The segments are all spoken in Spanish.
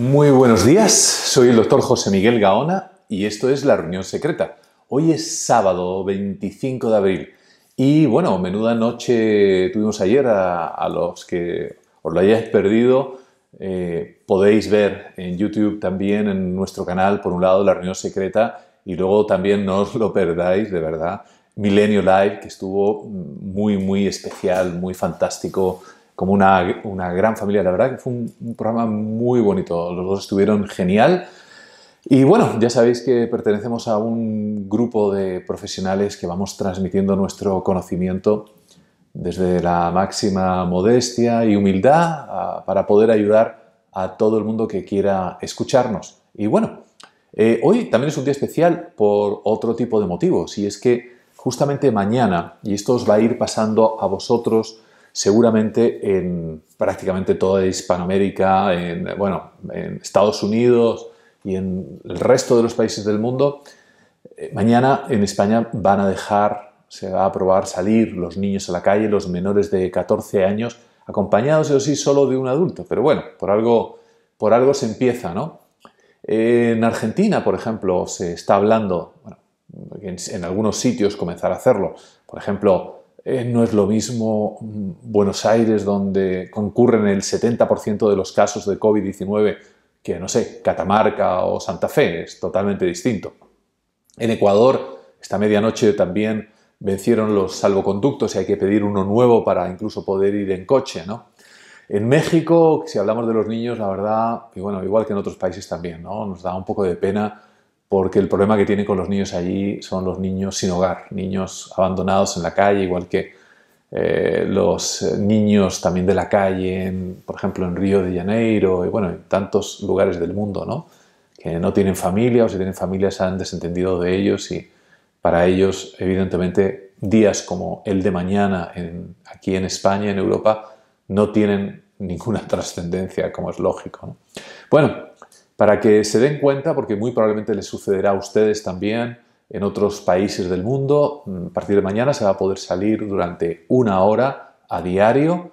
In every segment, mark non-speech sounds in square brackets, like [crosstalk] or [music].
Muy buenos días, soy el doctor José Miguel Gaona y esto es La Reunión Secreta. Hoy es sábado 25 de abril y bueno, menuda noche tuvimos ayer a, los que os lo hayáis perdido. Eh, podéis ver en YouTube también, en nuestro canal, por un lado, La Reunión Secreta y luego también no os lo perdáis, de verdad, Milenio Live, que estuvo muy, muy especial, muy fantástico como una, gran familia. La verdad que fue un, programa muy bonito. Los dos estuvieron genial. Y bueno, ya sabéis que pertenecemos a un grupo de profesionales que vamos transmitiendo nuestro conocimiento desde la máxima modestia y humildad para poder ayudar a todo el mundo que quiera escucharnos. Y bueno, eh, hoy también es un día especial por otro tipo de motivos, y es que justamente mañana, y esto os va a ir pasando a vosotros, seguramente en prácticamente toda Hispanoamérica, en, bueno, en Estados Unidos y en el resto de los países del mundo, eh, mañana en España van a dejar, se va a aprobar salir los niños a la calle, los menores de 14 años, acompañados, o sí, solo de un adulto. Pero bueno, por algo, por algo se empieza, ¿no? En Argentina, por ejemplo, se está hablando, en, en algunos sitios comenzar a hacerlo. Por ejemplo, eh, no es lo mismo mm, Buenos Aires, donde concurren el 70% de los casos de COVID-19, que, no sé, Catamarca o Santa Fe, es totalmente distinto. En Ecuador, esta medianoche también vencieron los salvoconductos y hay que pedir uno nuevo para incluso poder ir en coche, ¿no? En México, si hablamos de los niños, la verdad, y bueno, igual que en otros países también, ¿no? Nos da un poco de pena porque el problema que tiene con los niños allí son los niños sin hogar, niños abandonados en la calle, igual que eh, los eh, niños también de la calle, por ejemplo, en Río de Janeiro y bueno, en tantos lugares del mundo, ¿no? Que no tienen familia o si tienen familia se han desentendido de ellos y para ellos, evidentemente, días como el de mañana aquí en España, en Europa, no tienen ninguna [laughs] trascendencia, como es lógico. Bueno, para que se den cuenta, porque muy probablemente les sucederá a ustedes también en otros países del mundo. Mm, a partir de mañana se va a poder salir durante una hora a diario,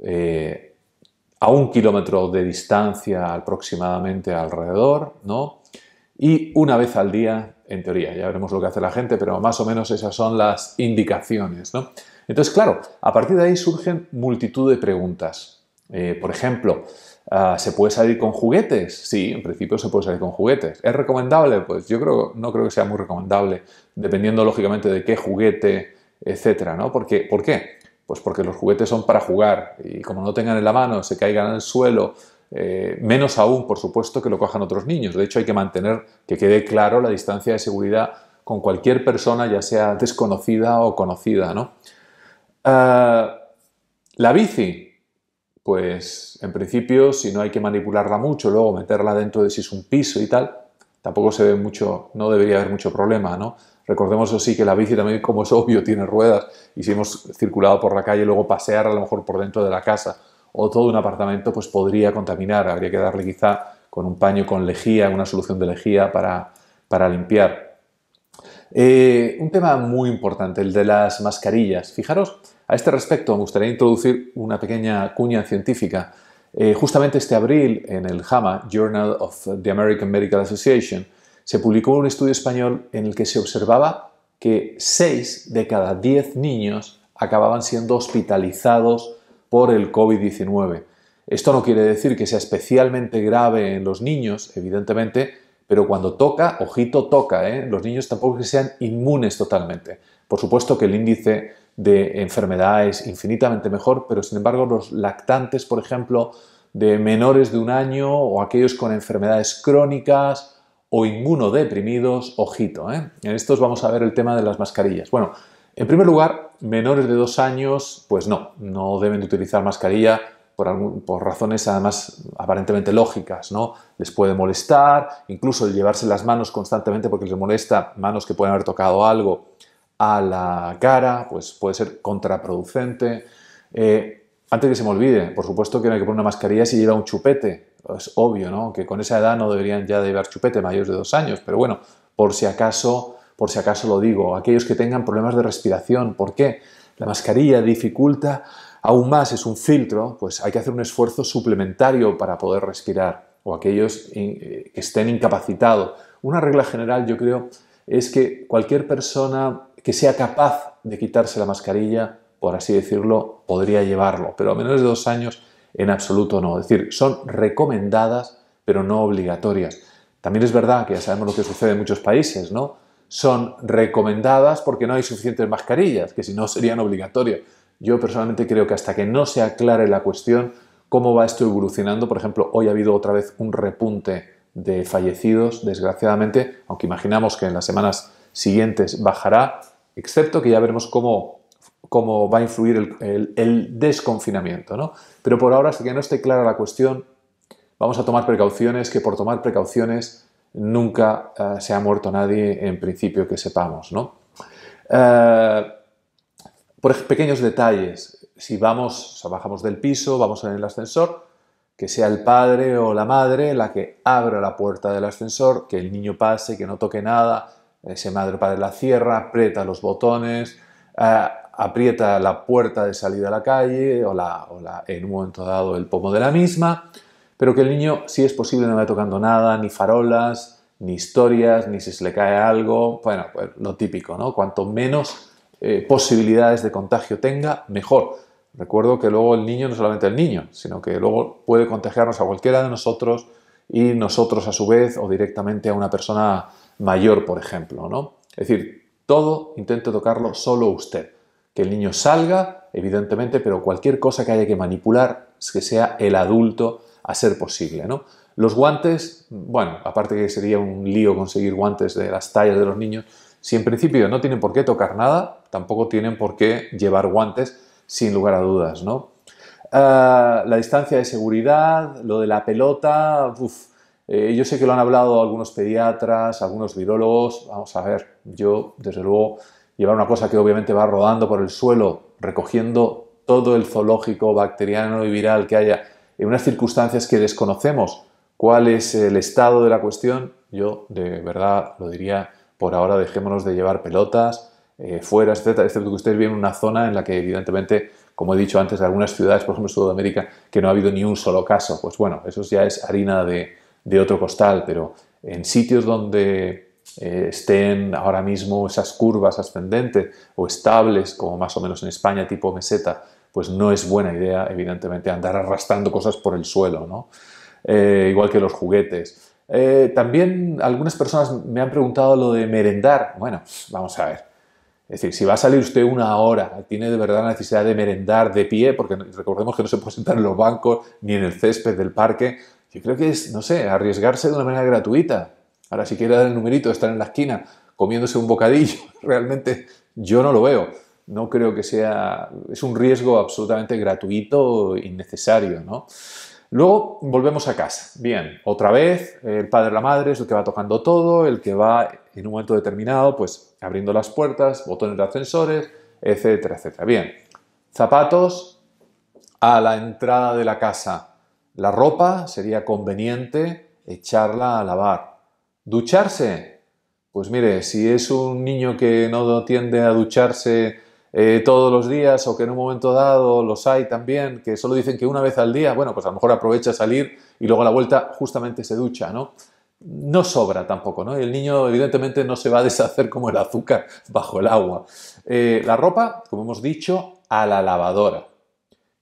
eh, a un kilómetro de distancia aproximadamente alrededor, ¿no? Y una vez al día, en teoría, ya veremos lo que hace la gente, pero más o menos esas son las indicaciones, ¿no? Entonces, claro, a partir de ahí surgen multitud de preguntas. Eh, por ejemplo, ah, ¿se puede salir con juguetes? Sí, en principio se puede salir con juguetes. ¿Es recomendable? Pues yo creo, no creo que sea muy recomendable, dependiendo lógicamente de qué juguete, etcétera, ¿no? ¿Por qué? Pues porque los juguetes son para jugar y como no tengan en la mano, se caigan al suelo, eh, menos aún, por supuesto, que lo cojan otros niños. De hecho, hay que mantener que quede claro la distancia de seguridad con cualquier persona, ya sea desconocida o conocida, ¿no? Ah, la bici, pues en principio, si no hay que manipularla mucho, luego meterla dentro de si es un piso y tal, tampoco se ve mucho, no debería haber mucho problema, ¿no? Recordemos eso sí que la bici también, como es obvio, tiene ruedas y si hemos circulado por la calle, luego pasear a lo mejor por dentro de la casa o todo un apartamento, pues podría contaminar, habría que darle quizá con un paño con lejía, una solución de lejía para, para limpiar. Eh, un tema muy importante, el de las mascarillas. Fijaros, a este respecto me gustaría introducir una pequeña cuña científica. Eh, justamente este abril, en el JAMA, Journal of the American Medical Association, se publicó un estudio español en el que se observaba que 6 de cada 10 niños acababan siendo hospitalizados por el COVID-19. Esto no quiere decir que sea especialmente grave en los niños, evidentemente, pero cuando toca, ojito, toca. ¿eh? Los niños tampoco que sean inmunes totalmente. Por supuesto que el índice de enfermedad es infinitamente mejor, pero sin embargo los lactantes, por ejemplo, de menores de un año o aquellos con enfermedades crónicas o inmunodeprimidos, ojito. ¿eh? En estos vamos a ver el tema de las mascarillas. Bueno, en primer lugar, menores de dos años, pues no, no deben de utilizar mascarilla por, razones además aparentemente lógicas, ¿no? Les puede molestar, incluso el llevarse las manos constantemente porque les molesta manos que pueden haber tocado algo a la cara, pues puede ser contraproducente. Eh, antes que se me olvide, por supuesto que no hay que poner una mascarilla si lleva un chupete, es obvio, ¿no? Que con esa edad no deberían ya llevar chupete, mayores de dos años, pero bueno, por si acaso, por si acaso lo digo, aquellos que tengan problemas de respiración, ¿por qué? La mascarilla dificulta aún más es un filtro, pues hay que hacer un esfuerzo suplementario para poder respirar o aquellos eh, que estén incapacitados. Una regla general, yo creo, es que cualquier persona que sea capaz de quitarse la mascarilla, por así decirlo, podría llevarlo, pero a menos de dos años en absoluto no. Es decir, son recomendadas, pero no obligatorias. También es verdad que ya sabemos lo que sucede en muchos países, ¿no? Son recomendadas porque no hay suficientes mascarillas, que si no serían obligatorias. Yo personalmente creo que hasta que no se aclare la cuestión, cómo va esto evolucionando, por ejemplo, hoy ha habido otra vez un repunte de fallecidos, desgraciadamente, aunque imaginamos que en las semanas siguientes bajará, excepto que ya veremos cómo, cómo va a influir el, desconfinamiento. ¿no? Pero por ahora, hasta que no esté clara la cuestión, vamos a tomar precauciones, que por tomar precauciones nunca eh, se ha muerto nadie, en principio que sepamos. ¿no? Eh, por pequeños detalles, si vamos, bajamos del piso, vamos en el ascensor, que sea el padre o la madre la que abra la puerta del ascensor, que el niño pase, que no toque nada, ese madre o padre la cierra, aprieta los botones, aprieta la puerta de salida a la calle o, la, en un momento dado el pomo de la misma, pero que el niño, si es posible, no vaya tocando nada, ni farolas, ni historias, ni si se le cae algo, bueno, pues lo típico, ¿no? Cuanto menos eh, posibilidades de contagio tenga, mejor. Recuerdo que luego el niño no solamente el niño, sino que luego puede contagiarnos a cualquiera de nosotros y nosotros a su vez o directamente a una persona mayor, por ejemplo. ¿no? Es decir, todo intente tocarlo solo usted. Que el niño salga, evidentemente, pero cualquier cosa que haya que manipular, es que sea el adulto a ser posible. ¿no? Los guantes, bueno, aparte que sería un lío conseguir guantes de las tallas de los niños, si en principio no tienen por qué tocar nada, tampoco tienen por qué llevar guantes, sin lugar a dudas, ¿no? Ah, la distancia de seguridad, lo de la pelota, eh, yo sé que lo han hablado algunos pediatras, algunos virólogos, vamos a ver, yo desde luego llevar una cosa que obviamente va rodando por el suelo, recogiendo todo el zoológico bacteriano y viral que haya en unas circunstancias que desconocemos cuál es el estado de la cuestión, yo de verdad lo diría por ahora dejémonos de llevar pelotas eh, fuera, etcétera, excepto que ustedes viven una zona en la que evidentemente, como he dicho antes, algunas ciudades, por ejemplo Sudamérica, que no ha habido ni un solo caso, pues bueno, eso ya es harina de, otro costal, pero en sitios donde eh, estén ahora mismo esas curvas ascendentes o estables, como más o menos en España, tipo meseta, pues no es buena idea, evidentemente, andar arrastrando cosas por el suelo, ¿no? Eh, igual que los juguetes. Eh, también algunas personas me han preguntado lo de merendar. Bueno, vamos a ver. Es decir, si va a salir usted una hora, tiene de verdad la necesidad de merendar de pie, porque recordemos que no se puede sentar en los bancos ni en el césped del parque, yo creo que es, no sé, arriesgarse de una manera gratuita. Ahora, si quiere dar el numerito, estar en la esquina comiéndose un bocadillo, [laughs] realmente yo no lo veo. No creo que sea, es un riesgo absolutamente gratuito, innecesario, ¿no? Luego volvemos a casa. Bien, otra vez el padre o la madre es el que va tocando todo, el que va en un momento determinado pues abriendo las puertas, botones de ascensores, etcétera, etcétera. Bien, zapatos a la entrada de la casa. La ropa sería conveniente echarla a lavar. Ducharse. Pues mire, si es un niño que no tiende a ducharse eh, todos los días o que en un momento dado los hay también, que solo dicen que una vez al día, bueno, pues a lo mejor aprovecha salir y luego a la vuelta justamente se ducha, ¿no? No sobra tampoco, ¿no? El niño evidentemente no se va a deshacer como el azúcar bajo el agua. Eh, la ropa, como hemos dicho, a la lavadora.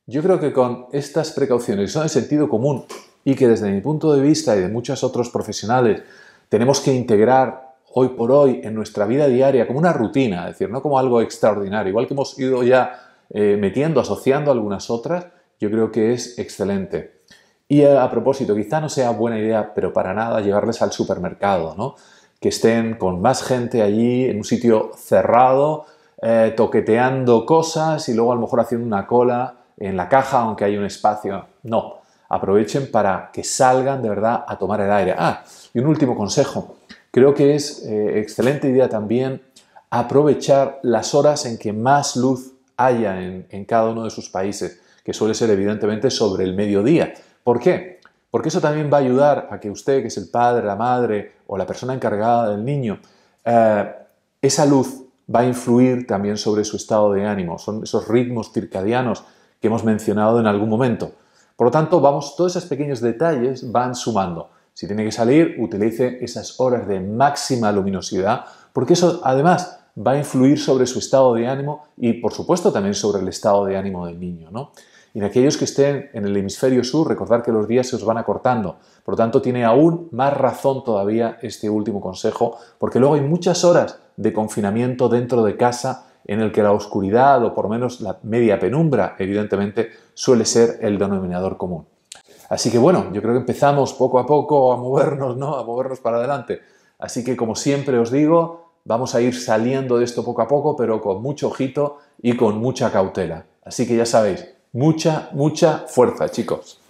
Yo creo que con estas precauciones son de sentido común y que desde mi punto de vista y de muchos otros profesionales tenemos que integrar hoy por hoy en nuestra vida diaria como una rutina, es decir, no como algo extraordinario, igual que hemos ido ya eh, metiendo, asociando algunas otras, yo creo que es excelente. Y a, propósito, quizá no sea buena idea, pero para nada, llevarles al supermercado, ¿no? que estén con más gente allí en un sitio cerrado, eh, toqueteando cosas y luego a lo mejor haciendo una cola en la caja aunque hay un espacio. No, aprovechen para que salgan de verdad a tomar el aire. Ah, y un último consejo. Creo que es eh, excelente idea también aprovechar las horas en que más luz haya en, cada uno de sus países, que suele ser evidentemente sobre el mediodía. ¿Por qué? Porque eso también va a ayudar a que usted, que es el padre, la madre o la persona encargada del niño, eh, esa luz va a influir también sobre su estado de ánimo. Son esos ritmos circadianos que hemos mencionado en algún momento. Por lo tanto, vamos, todos esos pequeños detalles van sumando. Si tiene que salir, utilice esas horas de máxima luminosidad, porque eso además va a influir sobre su estado de ánimo y por supuesto también sobre el estado de ánimo del niño. ¿no? Y en aquellos que estén en el hemisferio sur, recordar que los días se os van acortando. Por lo tanto, tiene aún más razón todavía este último consejo, porque luego hay muchas horas de confinamiento dentro de casa en el que la oscuridad o por menos la media penumbra, evidentemente, suele ser el denominador común. Así que bueno, yo creo que empezamos poco a poco a movernos, ¿no? A movernos para adelante. Así que como siempre os digo, vamos a ir saliendo de esto poco a poco, pero con mucho ojito y con mucha cautela. Así que ya sabéis, mucha, mucha fuerza, chicos.